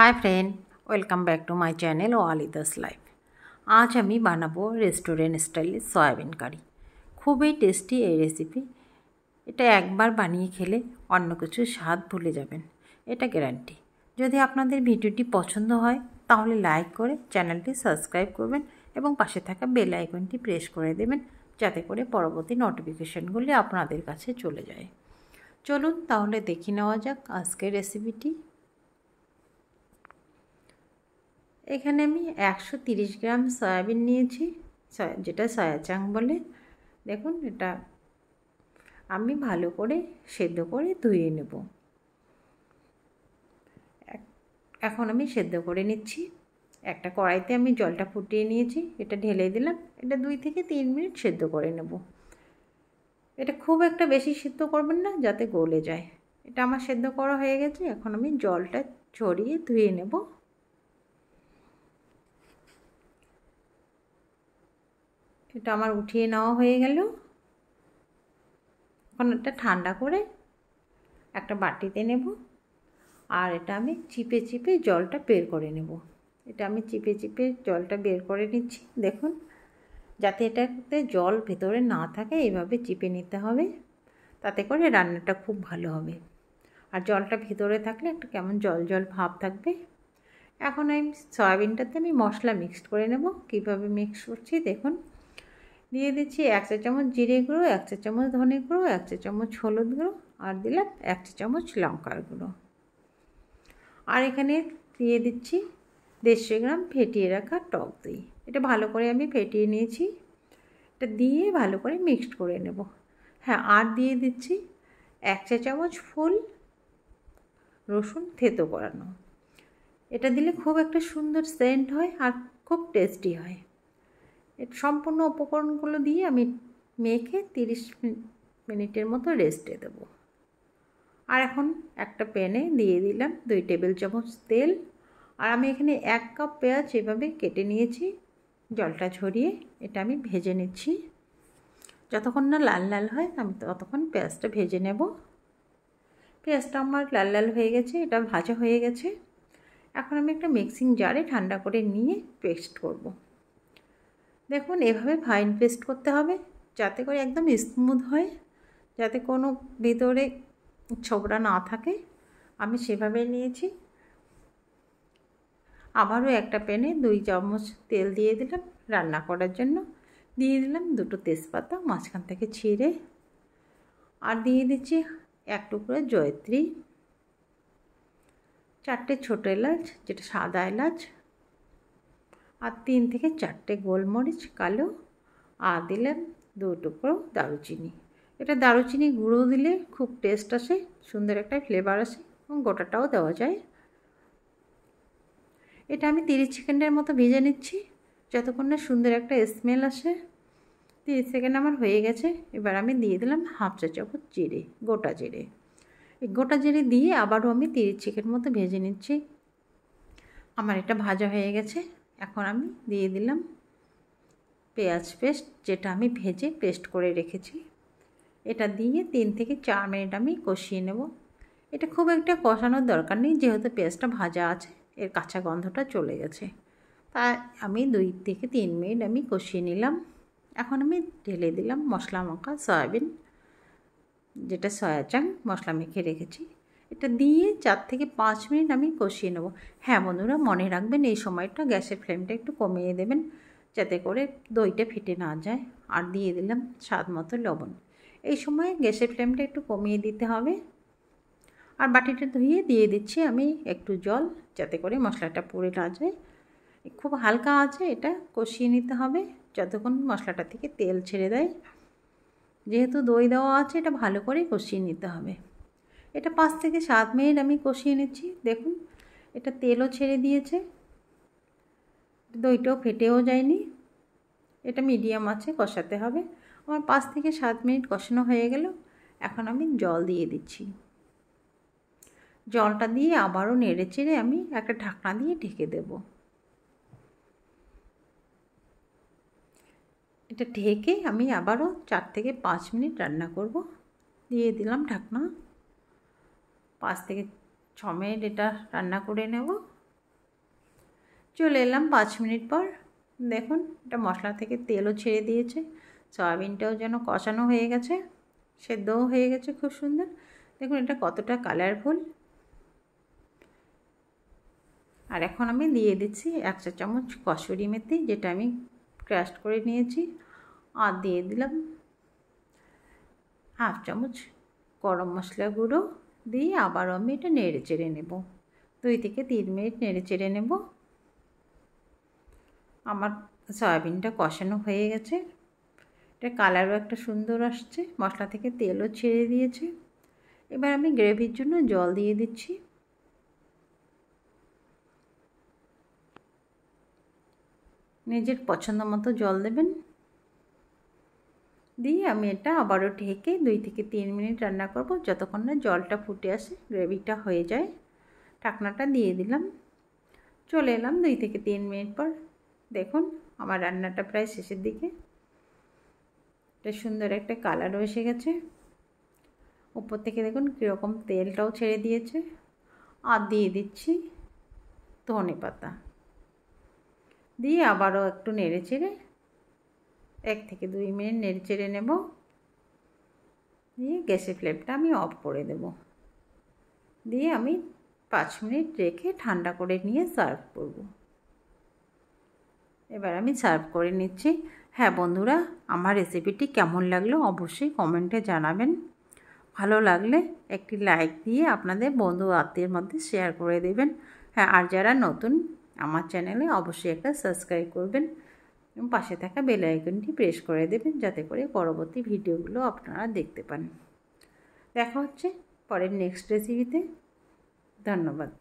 high friend welcome back to my channel ও আলিদাস life আজ আমি বানাবো রেস্টুরেন্ট স্টাইলে সয়াবিন কারি খুবই টেস্টি এই রেসিপি এটা একবার বানিয়ে খেলে অন্য কিছু স্বাদ ভুলে যাবেন এটা গ্যারান্টি যদি আপনাদের ভিডিওটি পছন্দ হয় তাহলে লাইক করে চ্যানেলটি সাবস্ক্রাইব করবেন এবং পাশে থাকা বেল আইকনটি প্রেস করে দেবেন যাতে করে পরবর্তী নোটিফিকেশানগুলি আপনাদের কাছে চলে যায় চলুন তাহলে দেখে নেওয়া যাক আজকের রেসিপিটি এখানে আমি একশো তিরিশ গ্রাম সয়াবিন নিয়েছি যেটা সয়াচাং বলে দেখুন এটা আমি ভালো করে সেদ্ধ করে ধুয়ে নেব এখন আমি সেদ্ধ করে নিচ্ছি একটা কড়াইতে আমি জলটা ফুটিয়ে নিয়েছি এটা ঢেলে দিলাম এটা দুই থেকে তিন মিনিট সেদ্ধ করে নেব এটা খুব একটা বেশি সেদ্ধ করবেন না যাতে গলে যায় এটা আমার সেদ্ধ করা হয়ে গেছে এখন আমি জলটা ছড়িয়ে ধুয়ে নেব এটা আমার উঠিয়ে নেওয়া হয়ে গেল এখন এটা ঠান্ডা করে একটা বাটিতে নেব আর এটা আমি চিপে চিপে জলটা বের করে নেব এটা আমি চিপে চিপে জলটা বের করে নিচ্ছি দেখুন যাতে এটাতে জল ভেতরে না থাকে এইভাবে চিপে নিতে হবে তাতে করে রান্নাটা খুব ভালো হবে আর জলটা ভেতরে থাকলে একটা কেমন জল জল ভাব থাকবে এখন আমি সয়াবিনটাতে আমি মশলা মিক্সড করে নেব কীভাবে মিক্স করছি দেখুন দিয়ে দিচ্ছি এক চা চামচ জিরে গুঁড়ো এক চা চামচ ধনে গুঁড়ো এক চা চামচ হলুদ গুঁড়ো আর দিলাম এক চা চামচ লঙ্কার গুঁড়ো আর এখানে দিয়ে দিচ্ছি দেড়শো গ্রাম ফেটিয়ে রাখা টক দই এটা ভালো করে আমি ফেটিয়ে নিয়েছি এটা দিয়ে ভালো করে মিক্সড করে নেব হ্যাঁ আর দিয়ে দিচ্ছি এক চা চামচ ফুল রসুন থেতো করানো এটা দিলে খুব একটা সুন্দর সেন্ট হয় আর খুব টেস্টি হয় সম্পূর্ণ উপকরণগুলো দিয়ে আমি মেখে তিরিশ মিনিটের মতো রেস্টে দেব আর এখন একটা প্যানে দিয়ে দিলাম দুই টেবিল চামচ তেল আর আমি এখানে এক কাপ পেঁয়াজ এভাবে কেটে নিয়েছি জলটা ছড়িয়ে এটা আমি ভেজে নিচ্ছি যতক্ষণ না লাল লাল হয় আমি ততক্ষণ পেঁয়াজটা ভেজে নেব পেঁয়াজটা আমার লাল লাল হয়ে গেছে এটা ভাজা হয়ে গেছে এখন আমি একটা মিক্সিং জারে ঠান্ডা করে নিয়ে পেস্ট করবো দেখুন এভাবে ফাইন পেস্ট করতে হবে যাতে করে একদম স্মুথ হয় যাতে কোনো ভিতরে ছোকরা না থাকে আমি সেভাবে নিয়েছি আবারও একটা প্যানে দুই চামচ তেল দিয়ে দিলাম রান্না করার জন্য দিয়ে দিলাম দুটো তেজপাতা মাঝখান থেকে ছিঁড়ে আর দিয়ে দিচ্ছি এক টুকরো জয়ত্রী চারটে ছোটো এলাচ যেটা সাদা এলাচ আর তিন থেকে চারটে গোলমরিচ কালো আর দিলাম দু টুকরো দারুচিনি এটা দারুচিনি গুঁড়ো দিলে খুব টেস্ট আসে সুন্দর একটা ফ্লেভার আসে এবং গোটাটাও দেওয়া যায় এটা আমি তিরিশ সেকেন্ডের মতো ভেজে নিচ্ছি যতক্ষণ না সুন্দর একটা স্মেল আসে তিরিশ সেকেন্ড আমার হয়ে গেছে এবার আমি দিয়ে দিলাম হাফ চা চামচ জিরে গোটা জিরে এই গোটা জিরে দিয়ে আবারও আমি তিরিশ সেকেন্ড মতো ভেজে নিচ্ছি আমার এটা ভাজা হয়ে গেছে এখন আমি দিয়ে দিলাম পেঁয়াজ পেস্ট যেটা আমি ভেজে পেস্ট করে রেখেছি এটা দিয়ে তিন থেকে চার মিনিট আমি কষিয়ে নেব এটা খুব একটা কষানোর দরকার নেই যেহেতু পেঁয়াজটা ভাজা আছে এর কাঁচা গন্ধটা চলে গেছে তাই আমি দুই থেকে তিন মিনিট আমি কষিয়ে নিলাম এখন আমি ঢেলে দিলাম মশলা মাখা সয়াবিন যেটা সয়া চাং মশলা মেখে রেখেছি এটা দিয়ে চার থেকে পাঁচ মিনিট আমি কষিয়ে নেব হ্যাঁ বন্ধুরা মনে রাখবেন এই সময়টা গ্যাসের ফ্লেমটা একটু কমিয়ে দেবেন যাতে করে দইটা ফেটে না যায় আর দিয়ে দিলাম স্বাদ মতো লবণ এই সময় গ্যাসের ফ্লেমটা একটু কমিয়ে দিতে হবে আর বাটিটা ধুয়ে দিয়ে দিচ্ছি আমি একটু জল যাতে করে মশলাটা পুড়ে না যায় খুব হালকা আছে এটা কষিয়ে নিতে হবে যতক্ষণ মশলাটা থেকে তেল ছেড়ে দেয় যেহেতু দই দেওয়া আছে এটা ভালো করে কষিয়ে নিতে হবে এটা পাঁচ থেকে সাত মিনিট আমি কষিয়ে নিচ্ছি দেখুন এটা তেলও ছেড়ে দিয়েছে দইটাও ফেটেও যায়নি এটা মিডিয়াম আছে কষাতে হবে আমার পাঁচ থেকে সাত মিনিট কষানো হয়ে গেল এখন আমি জল দিয়ে দিচ্ছি জলটা দিয়ে আবারও নেড়ে চেড়ে আমি একটা ঢাকনা দিয়ে ঢেকে দেব এটা ঢেকে আমি আবারও চার থেকে পাঁচ মিনিট রান্না করব দিয়ে দিলাম ঢাকনা পাঁচ থেকে ছ মিনিট এটা রান্না করে নেব চলে এলাম পাঁচ মিনিট পর দেখুন এটা মশলা থেকে তেলও ছেড়ে দিয়েছে সয়াবিনটাও যেন কষানো হয়ে গেছে সেদ্ধও হয়ে গেছে খুব সুন্দর দেখুন এটা কতটা কালারফুল আর এখন আমি দিয়ে দিচ্ছি এক চা চামচ কসুরি মেথি যেটা আমি ক্র্যাশ করে নিয়েছি আর দিয়ে দিলাম হাফ চামচ গরম মশলা গুঁড়ো দিয়ে আবারও আমি এটা নেড়ে চেড়ে নেব দুই থেকে তিন মিনিট নেড়ে চেড়ে নেব আমার সয়াবিনটা কষানো হয়ে গেছে এটা কালারও একটা সুন্দর আসছে মশলা থেকে তেলও ছেড়ে দিয়েছে এবার আমি গ্রেভির জন্য জল দিয়ে দিচ্ছি নিজের পছন্দ মতো জল দেবেন দিয়ে আমি এটা আবারও ঢেকে দুই থেকে তিন মিনিট রান্না করব যতক্ষণ না জলটা ফুটে আসে গ্রেভিটা হয়ে যায় ঢাকনাটা দিয়ে দিলাম চলে এলাম দুই থেকে তিন মিনিট পর দেখুন আমার রান্নাটা প্রায় শেষের দিকে এটা সুন্দর একটা কালারও এসে গেছে উপর থেকে দেখুন কীরকম তেলটাও ছেড়ে দিয়েছে আর দিয়ে দিচ্ছি ধনে পাতা দিয়ে আবারও একটু নেড়ে চেড়ে এক থেকে দুই মিনিট নেড়ে চেড়ে নেব দিয়ে গ্যাসের ফ্লেমটা আমি অফ করে দেব দিয়ে আমি পাঁচ মিনিট রেখে ঠান্ডা করে নিয়ে সার্ভ করব এবার আমি সার্ভ করে নিচ্ছি হ্যাঁ বন্ধুরা আমার রেসিপিটি কেমন লাগলো অবশ্যই কমেন্টে জানাবেন ভালো লাগলে একটি লাইক দিয়ে আপনাদের বন্ধু আত্মীয়ের মধ্যে শেয়ার করে দেবেন হ্যাঁ আর যারা নতুন আমার চ্যানেলে অবশ্যই একটা সাবস্ক্রাইব করবেন এবং পাশে থাকা বেল আইকনটি প্রেস করে দেবেন যাতে করে পরবর্তী ভিডিওগুলো আপনারা দেখতে পান দেখা হচ্ছে পরের নেক্সট রেসিপিতে ধন্যবাদ